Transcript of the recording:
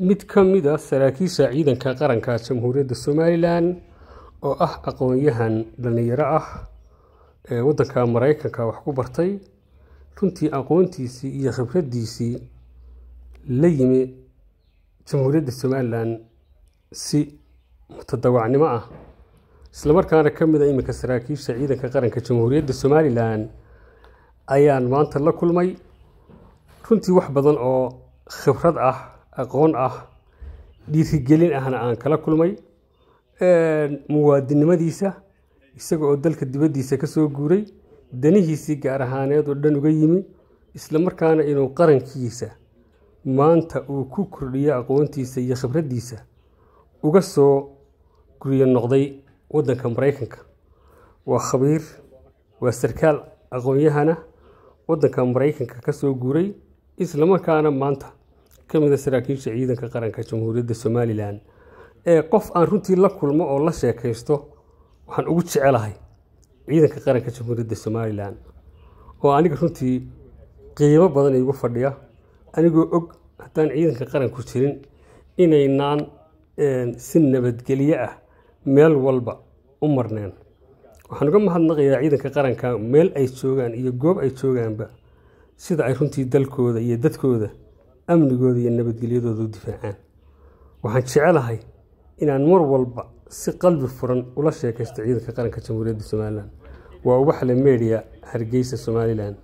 mid ka mid a ah saraakiisha ciidanka qaranka jamhuuriyadda somalilan oo ah aqoon-yahan dhalinyaro ah ee waddanka maraykanka wax ku bartay runtii aqoontiisii iyo khibraddiisii la yimi jamhuuriyadda somalilan si mutadawacnimo ah islamarkaana ka mid a ah iminka saraakiisha ciidanka qaranka jamhuuriyadda somalilan ayaan maanta la kulmay runtii wax badan oo khibrad ah aqoon ah dhiirigelin ahna aan kala kulmay muwaadinimadiisa isaga oo dalka dibaddiisa ka soo guuray danihiisii gaar ahaaneed oo dhan uga yimi isla markaana inuu qarankiisa maanta uu ku kordhiyo aqoontiisa iyo khibraddiisa uga soo guryo noqday waddanka maraykanka waa khabiir waa sarkaal aqoon-yahana waddanka maraykanka ka soo guuray isla markaana maanta ka saraakiisha ciidanka qaranka jamhuuriyadda somalilan ee qof aan runtii la kulmo oo la sheekaysto waxaan ugu jecelahay ciidanka qaranka jamhuuriyadda somalilan oo aniga runtii qiimo badan iigu fadhiya anigoo og haddaan ciidanka qaranku jirin inaynaan si nabadgelye ah meel walba u marneen waxaan uga mahadnaqayaa ciidanka qaranka meel ay joogaan iyo goob ay joogaanba sida ay runtii dalkooda iyo dadkooda amnigooda iyo nabadgelyadooda u difaacaan waxaan jecelahay inaan mar walba si qalbi furan ula sheekaysto ciidanka qaranka jamhuuriyadda somalilan waa ubaxle media hargeysa somalilan